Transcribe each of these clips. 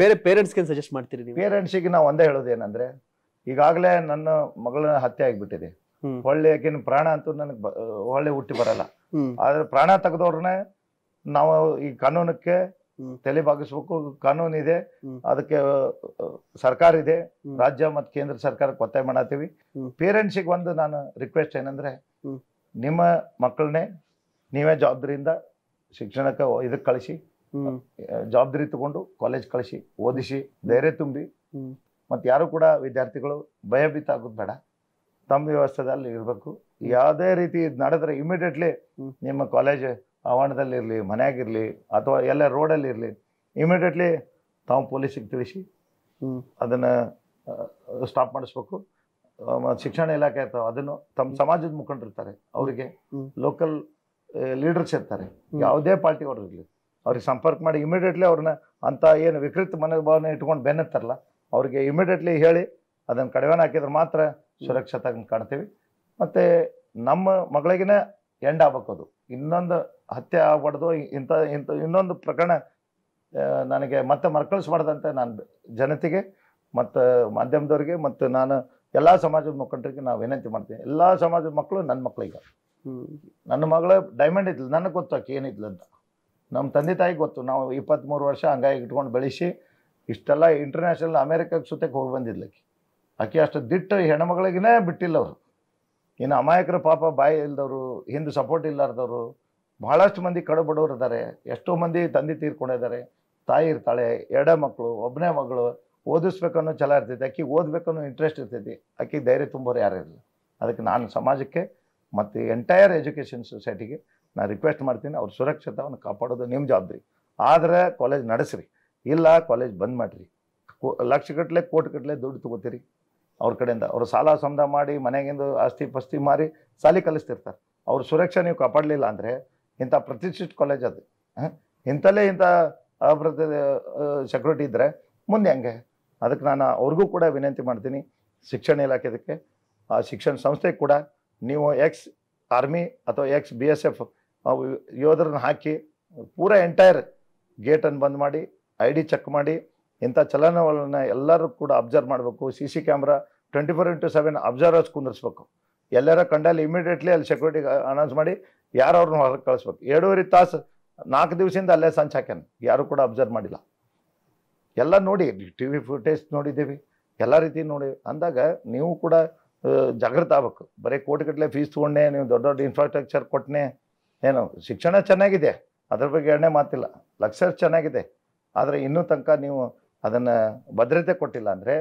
ಬೇರೆ ಪೇರೆಂಟ್ಸ್ಗೆ ಸಜೆಸ್ಟ್ ಮಾಡ್ತೀರಿ ನೀವು ಪೇರೆಂಟ್ಸಿಗೆ ನಾವು ಒಂದೇ ಹೇಳೋದು ಏನಂದ್ರೆ ಈಗಾಗಲೇ ನನ್ನ ಮಗಳನ್ನ ಹತ್ಯೆ ಆಗಿಬಿಟ್ಟಿದೆ ಹೊಳ್ಳಿ ಪ್ರಾಣ ಅಂತೂ ನನಗೆ ಹೊಳ್ಳೆ ಹುಟ್ಟಿ ಬರಲ್ಲ ಆದ್ರೆ ಪ್ರಾಣ ತೆಗೆದವ್ರನ್ನೇ ನಾವು ಈ ಕಾನೂನಕ್ಕೆ ತಲೆ ಬಾಗಿಸ್ಬೇಕು ಕಾನೂನು ಇದೆ ಅದಕ್ಕೆ ಸರ್ಕಾರ ಇದೆ ರಾಜ್ಯ ಮತ್ತು ಕೇಂದ್ರ ಸರ್ಕಾರಕ್ಕೆ ಒತ್ತಾಯ ಮಾಡತ್ತೀವಿ ಪೇರೆಂಟ್ಸಿಗೆ ಒಂದು ನಾನು ರಿಕ್ವೆಸ್ಟ್ ಏನಂದ್ರೆ ನಿಮ್ಮ ಮಕ್ಕಳನ್ನೇ ನೀವೇ ಜವಾಬ್ದಾರಿಯಿಂದ ಶಿಕ್ಷಣಕ್ಕೆ ಇದಕ್ಕೆ ಕಳಿಸಿ ಜವಾಬ್ದಾರಿ ತಗೊಂಡು ಕಾಲೇಜ್ ಕಳಿಸಿ ಓದಿಸಿ ಧೈರ್ಯ ತುಂಬಿ ಮತ್ತೆ ಯಾರು ಕೂಡ ವಿದ್ಯಾರ್ಥಿಗಳು ಭಯಭೀತ ಆಗೋದು ಬೇಡ ತಮ್ಮ ವ್ಯವಸ್ಥೆದಲ್ಲಿ ಇರಬೇಕು ಯಾವುದೇ ರೀತಿ ನಡೆದ್ರೆ ಇಮಿಡಿಯೇಟ್ಲಿ ನಿಮ್ಮ ಕಾಲೇಜ್ ಆವರಣದಲ್ಲಿರಲಿ ಮನೆಯಾಗಿರಲಿ ಅಥವಾ ಎಲ್ಲ ರೋಡಲ್ಲಿ ಇರಲಿ ಇಮಿಡಿಯೇಟ್ಲಿ ತಾವು ಪೊಲೀಸಿಗೆ ತಿಳಿಸಿ ಅದನ್ನು ಸ್ಟಾಪ್ ಮಾಡಿಸ್ಬೇಕು ಶಿಕ್ಷಣ ಇಲಾಖೆ ಇರ್ತಾವೆ ಅದನ್ನು ತಮ್ಮ ಸಮಾಜದ ಮುಖಂಡರಿರ್ತಾರೆ ಅವರಿಗೆ ಲೋಕಲ್ ಲೀಡರ್ಸ್ ಇರ್ತಾರೆ ಯಾವುದೇ ಪಾರ್ಟಿ ಇರ್ಲಿ ಅವ್ರಿಗೆ ಸಂಪರ್ಕ ಮಾಡಿ ಇಮಿಡಿಯೇಟ್ಲಿ ಅವ್ರನ್ನ ಅಂಥ ಏನು ವಿಕೃತ ಮನೋಭಾವನೆ ಇಟ್ಕೊಂಡು ಬೆನ್ನತ್ತಾರಲ್ಲ ಅವ್ರಿಗೆ ಇಮಿಡಿಯೇಟ್ಲಿ ಹೇಳಿ ಅದನ್ನು ಕಡಿಮೆನ ಹಾಕಿದ್ರೆ ಮಾತ್ರ ಸುರಕ್ಷತೆ ಕಾಣ್ತೀವಿ ಮತ್ತು ನಮ್ಮ ಮಗಳಿಗೇ ಎಂಡ್ ಆಗ್ಬೇಕು ಅದು ಇನ್ನೊಂದು ಹತ್ಯೆ ಆಗ್ಬಾರ್ದು ಇಂಥ ಇಂಥ ಇನ್ನೊಂದು ಪ್ರಕರಣ ನನಗೆ ಮತ್ತೆ ಮರ್ಕಳಿಸ್ಬಾರ್ದಂತೆ ನಾನು ಜನತೆಗೆ ಮತ್ತು ಮಾಧ್ಯಮದವ್ರಿಗೆ ಮತ್ತು ನಾನು ಎಲ್ಲ ಸಮಾಜದ ಮುಖಂಡರಿಗೆ ನಾವು ವಿನಂತಿ ಮಾಡ್ತೀನಿ ಎಲ್ಲ ಸಮಾಜದ ಮಕ್ಕಳು ನನ್ನ ಮಕ್ಕಳಿಗೆ ನನ್ನ ಮಗಳ ಡೈಮಂಡ್ ಇದ್ಲು ನನಗೆ ಗೊತ್ತಾಕಿ ಏನಿದ್ಲು ಅಂತ ನಮ್ಮ ತಂದೆ ತಾಯಿ ಗೊತ್ತು ನಾವು ಇಪ್ಪತ್ತ್ಮೂರು ವರ್ಷ ಹಂಗಾಗಿ ಇಟ್ಕೊಂಡು ಬೆಳೆಸಿ ಇಷ್ಟೆಲ್ಲ ಇಂಟರ್ನ್ಯಾಷನಲ್ ಅಮೇರಿಕಾಗೆ ಸುತ್ತಕ್ಕೆ ಹೋಗಿ ಬಂದಿದ್ಲಕ್ಕೆ ಆಕೆ ಅಷ್ಟು ದಿಟ್ಟ ಹೆಣ್ಮಗಳಿಗೇ ಬಿಟ್ಟಿಲ್ಲ ಅವರು ಇನ್ನು ಅಮಾಯಕರು ಪಾಪ ಬಾಯಿ ಇಲ್ದವರು ಹಿಂದೆ ಸಪೋರ್ಟ್ ಇಲ್ಲಾರ್ದವರು ಭಾಳಷ್ಟು ಮಂದಿ ಬಡವರು ಇದ್ದಾರೆ ಎಷ್ಟೋ ಮಂದಿ ತಂದೆ ತೀರ್ಕೊಂಡಿದ್ದಾರೆ ತಾಯಿ ಇರ್ತಾಳೆ ಎರಡೇ ಮಕ್ಕಳು ಒಬ್ಬನೇ ಮಗಳು ಓದಿಸ್ಬೇಕನ್ನೋ ಛಲ ಇರ್ತೈತಿ ಆಕೆ ಓದಬೇಕನ್ನೋ ಇಂಟ್ರೆಸ್ಟ್ ಇರ್ತೈತಿ ಆಕೆ ಧೈರ್ಯ ತುಂಬೋರು ಯಾರು ಇರಲಿಲ್ಲ ಅದಕ್ಕೆ ನಾನು ಸಮಾಜಕ್ಕೆ ಮತ್ತು ಎಂಟೈರ್ ಎಜುಕೇಷನ್ ಸೊಸೈಟಿಗೆ ನಾನು ರಿಕ್ವೆಸ್ಟ್ ಮಾಡ್ತೀನಿ ಅವ್ರ ಸುರಕ್ಷತೆಯನ್ನು ಕಾಪಾಡೋದು ನಿಮ್ಮ ಜವಾಬ್ದಾರಿ ಆದರೆ ಕಾಲೇಜ್ ನಡೆಸ್ರಿ ಇಲ್ಲ ಕಾಲೇಜ್ ಬಂದ್ ಮಾಡಿರಿ ಲಕ್ಷಗಟ್ಟಲೆ ಕೋಟಿಗಟ್ಟಲೆ ದುಡ್ಡು ತೊಗೋತೀರಿ ಅವ್ರ ಕಡೆಯಿಂದ ಅವರು ಸಾಲ ಸಮದ ಮಾಡಿ ಮನೆಗಿಂದು ಆಸ್ತಿ ಪಸ್ತಿ ಮಾರಿ ಸಾಲಿ ಕಲಿಸ್ತಿರ್ತಾರೆ ಅವ್ರ ಸುರಕ್ಷೆ ನೀವು ಕಾಪಾಡಲಿಲ್ಲ ಅಂದರೆ ಇಂಥ ಪ್ರತಿಷ್ಠಿತ ಕಾಲೇಜ್ ಅದು ಹಾಂ ಇಂಥಲ್ಲೇ ಇಂಥ ಅಪ್ರತಿ ಸೆಕ್ಯೂರಿಟಿ ಇದ್ದರೆ ಮುಂದೆ ಹೆಂಗೆ ಅದಕ್ಕೆ ನಾನು ಅವ್ರಿಗೂ ಕೂಡ ವಿನಂತಿ ಮಾಡ್ತೀನಿ ಶಿಕ್ಷಣ ಇಲಾಖೆ ಇದಕ್ಕೆ ಆ ಶಿಕ್ಷಣ ಸಂಸ್ಥೆ ಕೂಡ ನೀವು ಎಕ್ಸ್ ಆರ್ಮಿ ಅಥವಾ ಎಕ್ಸ್ ಬಿ ಎಸ್ ಎಫ್ ಯೋಧರನ್ನ ಹಾಕಿ ಪೂರ ಎಂಟೈರ್ ಗೇಟನ್ನು ಬಂದ್ ಮಾಡಿ ಐ ಡಿ ಚೆಕ್ ಮಾಡಿ ಇಂಥ ಚಲನವಲನ ಎಲ್ಲರೂ ಕೂಡ ಅಬ್ಸರ್ವ್ ಮಾಡಬೇಕು C C camera twenty four into seven observers ಕುಂದಿರ್ಸ್ಬೇಕು ಎಲ್ಲರ ಕಂಡಲ್ಲಿ ಇಮಿಡಿಯೇಟ್ಲಿ ಅಲ್ಲಿ ಸೆಕ್ಯೂರಿಟಿ ಅನೌನ್ಸ್ ಮಾಡಿ ಯಾರು ಅವ್ರನ್ನ ಹೊರಗೆ ಕಳಿಸ್ಬೇಕು ಎರಡೂವರೆ ತಾಸು ನಾಲ್ಕು ದಿವಸದಿಂದ ಅಲ್ಲೇ ಸಂಚ್ ಹಾಕ್ಯಾನ ಯಾರು ಕೂಡ ಅಬ್ಸರ್ವ್ ಮಾಡಿಲ್ಲ ಎಲ್ಲ ನೋಡಿ ಟಿ ವಿ ಫುಟೇಜ್ ನೋಡಿದ್ದೀವಿ ಎಲ್ಲ ರೀತಿ ನೋಡಿ ಅಂದಾಗ ನೀವು ಕೂಡ ಜಾಗೃತ ಆಗ್ಬೇಕು ಬರೀ ಕೋಟಿಗಟ್ಟಲೆ ಫೀಸ್ ತೊಗೊಂಡೆ ನೀವು ದೊಡ್ಡ ದೊಡ್ಡ ಇನ್ಫ್ರಾಸ್ಟ್ರಕ್ಚರ್ ಕೊಟ್ಟನೆ ಏನು ಶಿಕ್ಷಣ ಚೆನ್ನಾಗಿದೆ ಅದ್ರ ಬಗ್ಗೆ ಎರಡನೇ ಮಾತಿಲ್ಲ ಲಕ್ಷರ್ ಚೆನ್ನಾಗಿದೆ ಆದರೆ ಇನ್ನೂ ತನಕ ನೀವು ಅದನ್ನು ಭದ್ರತೆ ಕೊಟ್ಟಿಲ್ಲ ಅಂದರೆ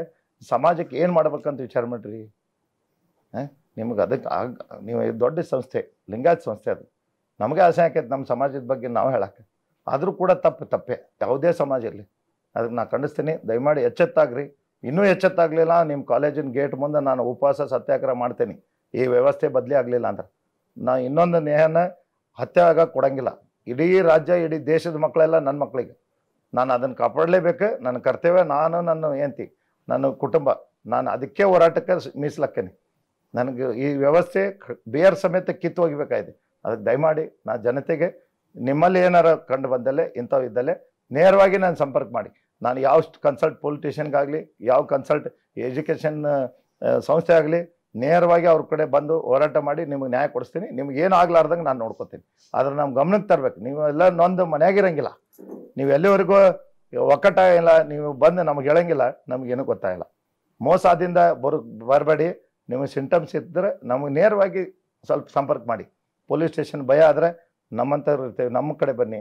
ಸಮಾಜಕ್ಕೆ ಏನು ಮಾಡ್ಬೇಕಂತ ವಿಚಾರ ಮಾಡಿರಿ ನಿಮಗೆ ಅದಕ್ಕೆ ಆಗ ನೀವು ದೊಡ್ಡ ಸಂಸ್ಥೆ ಲಿಂಗಾಯತ್ ಸಂಸ್ಥೆ ಅದು ನಮಗೆ ಆಸೆ ಹಾಕೈತೆ ನಮ್ಮ ಸಮಾಜದ ಬಗ್ಗೆ ನಾವು ಹೇಳಕ್ಕೆ ಆದರೂ ಕೂಡ ತಪ್ಪು ತಪ್ಪೆ ಯಾವುದೇ ಸಮಾಜ ಇರಲಿ ಅದಕ್ಕೆ ನಾನು ಕಂಡಿಸ್ತೀನಿ ದಯಮಾಡಿ ಎಚ್ಚೆತ್ತಾಗ್ರಿ ಇನ್ನೂ ಎಚ್ಚೆತ್ತಾಗಲಿಲ್ಲ ನಿಮ್ಮ ಕಾಲೇಜಿನ ಗೇಟ್ ಮುಂದೆ ನಾನು ಉಪವಾಸ ಸತ್ಯಾಗ್ರಹ ಮಾಡ್ತೀನಿ ಈ ವ್ಯವಸ್ಥೆ ಬದಲಿ ಆಗಲಿಲ್ಲ ಅಂದ್ರೆ ನಾನು ಇನ್ನೊಂದು ನೇಹನ ಹತ್ಯೆ ಆಗಕ್ಕೆ ಕೊಡಂಗಿಲ್ಲ ಇಡೀ ರಾಜ್ಯ ಇಡೀ ದೇಶದ ಮಕ್ಕಳೆಲ್ಲ ನನ್ನ ಮಕ್ಕಳಿಗೆ ನಾನು ಅದನ್ನು ಕಾಪಾಡಲೇಬೇಕು ನನ್ನ ಕರ್ತವ್ಯ ನಾನು ನನ್ನ ಏಂತಿ ನನ್ನ ಕುಟುಂಬ ನಾನು ಅದಕ್ಕೆ ಹೋರಾಟಕ್ಕೆ ಮೀಸಲಕ್ಕೇನೆ ನನಗೆ ಈ ವ್ಯವಸ್ಥೆ ಬೇರ್ ಸಮೇತ ಕಿತ್ತು ಹೋಗಬೇಕಾಯಿದೆ ಅದಕ್ಕೆ ದಯಮಾಡಿ ನಾನು ಜನತೆಗೆ ನಿಮ್ಮಲ್ಲಿ ಏನಾರು ಕಂಡು ಬಂದಲ್ಲೇ ಇಂಥವು ಇದ್ದಲ್ಲೇ ನೇರವಾಗಿ ನಾನು ಸಂಪರ್ಕ ಮಾಡಿ ನಾನು ಯಾವ ಕನ್ಸಲ್ಟ್ ಪೊಲಿಟಿಷಿಯನ್ಗಾಗಲಿ ಯಾವ ಕನ್ಸಲ್ಟ್ ಎಜುಕೇಷನ್ ಸಂಸ್ಥೆ ಆಗಲಿ ನೇರವಾಗಿ ಅವ್ರ ಕಡೆ ಬಂದು ಹೋರಾಟ ಮಾಡಿ ನಿಮಗೆ ನ್ಯಾಯ ಕೊಡಿಸ್ತೀನಿ ನಿಮ್ಗೆ ಏನು ಆಗ್ಲಾರ್ದಂಗೆ ನಾನು ನೋಡ್ಕೊತೀನಿ ಆದರೆ ನಮ್ಮ ಗಮನಕ್ಕೆ ತರಬೇಕು ಎಲ್ಲ ನೊಂದು ಮನೆಯಾಗಿರಂಗಿಲ್ಲ ನೀವು ಎಲ್ಲಿವರೆಗೂ ಒಕ್ಕಟ ಇಲ್ಲ ನೀವು ಬಂದು ನಮ್ಗೆ ಹೇಳಂಗಿಲ್ಲ ನಮಗೇನು ಗೊತ್ತಾಗಿಲ್ಲ ಮೋಸದಿಂದ ಬರು ಬರಬೇಡಿ ನಿಮಗೆ ಸಿಂಟಮ್ಸ್ ಇದ್ದರೆ ನಮಗೆ ನೇರವಾಗಿ ಸ್ವಲ್ಪ ಸಂಪರ್ಕ ಮಾಡಿ ಪೊಲೀಸ್ ಸ್ಟೇಷನ್ ಭಯ ಆದರೆ ನಮ್ಮಂಥವ್ರು ಇರ್ತೇವೆ ನಮ್ಮ ಕಡೆ ಬನ್ನಿ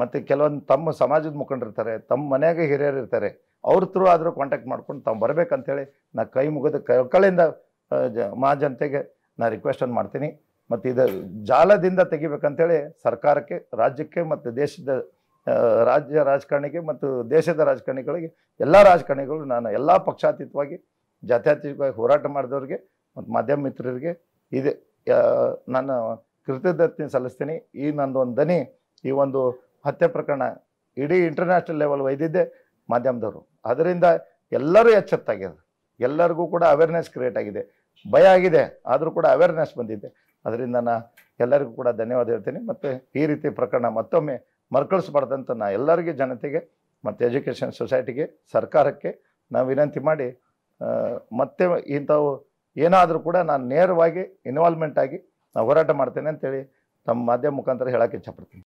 ಮತ್ತು ಕೆಲವೊಂದು ತಮ್ಮ ಸಮಾಜದ ಮುಖಂಡಿರ್ತಾರೆ ತಮ್ಮ ಮನೆಯಾಗೆ ಹಿರಿಯರು ಇರ್ತಾರೆ ಅವ್ರ ಥ್ರೂ ಆದರೂ ಕಾಂಟ್ಯಾಕ್ಟ್ ಮಾಡ್ಕೊಂಡು ತಾವು ಬರಬೇಕಂತೇಳಿ ನಾ ಕೈ ಮುಗಿದ ಕಳೆಯಿಂದ ಮಾ ಜನತೆಗೆ ನಾನು ರಿಕ್ವೆಸ್ಟನ್ನು ಮಾಡ್ತೀನಿ ಮತ್ತು ಇದು ಜಾಲದಿಂದ ತೆಗಿಬೇಕಂತೇಳಿ ಸರ್ಕಾರಕ್ಕೆ ರಾಜ್ಯಕ್ಕೆ ಮತ್ತು ದೇಶದ ರಾಜ್ಯ ರಾಜಕಾರಣಿಗೆ ಮತ್ತು ದೇಶದ ರಾಜಕಾರಣಿಗಳಿಗೆ ಎಲ್ಲ ರಾಜಕಾರಣಿಗಳು ನಾನು ಎಲ್ಲ ಪಕ್ಷಾತೀತವಾಗಿ ಜಾತ್ಯಾತೀತವಾಗಿ ಹೋರಾಟ ಮಾಡಿದವ್ರಿಗೆ ಮತ್ತು ಮಾಧ್ಯಮ ಮಿತ್ರರಿಗೆ ಇದೆ ನಾನು ಕೃತಜ್ಞತೆ ಸಲ್ಲಿಸ್ತೀನಿ ಈ ಒಂದು ದನಿ ಈ ಒಂದು ಹತ್ಯೆ ಪ್ರಕರಣ ಇಡೀ ಇಂಟರ್ನ್ಯಾಷನಲ್ ಲೆವೆಲ್ ಒಯ್ದಿದ್ದೆ ಮಾಧ್ಯಮದವರು ಅದರಿಂದ ಎಲ್ಲರೂ ಎಚ್ಚೆತ್ತಾಗ್ಯದ ಎಲ್ಲರಿಗೂ ಕೂಡ ಅವೇರ್ನೆಸ್ ಕ್ರಿಯೇಟ್ ಆಗಿದೆ ಭಯ ಆಗಿದೆ ಆದರೂ ಕೂಡ ಅವೇರ್ನೆಸ್ ಬಂದಿದೆ ಅದರಿಂದ ನಾನು ಎಲ್ಲರಿಗೂ ಕೂಡ ಧನ್ಯವಾದ ಹೇಳ್ತೀನಿ ಮತ್ತು ಈ ರೀತಿ ಪ್ರಕರಣ ಮತ್ತೊಮ್ಮೆ ಮರುಕಳಿಸ್ಬಾರ್ದಂತ ನಾನು ಎಲ್ಲರಿಗೆ ಜನತೆಗೆ ಮತ್ತು ಎಜುಕೇಷನ್ ಸೊಸೈಟಿಗೆ ಸರ್ಕಾರಕ್ಕೆ ನಾವು ವಿನಂತಿ ಮಾಡಿ ಮತ್ತೆ ಇಂಥವು ಏನಾದರೂ ಕೂಡ ನಾನು ನೇರವಾಗಿ ಇನ್ವಾಲ್ವ್ಮೆಂಟ್ ಆಗಿ ನಾನು ಹೋರಾಟ ಮಾಡ್ತೇನೆ ಅಂತೇಳಿ ತಮ್ಮ ಮಾಧ್ಯಮ ಮುಖಾಂತರ ಹೇಳೋಕ್ಕೆ ಇಚ್ಛಪಡ್ತೀನಿ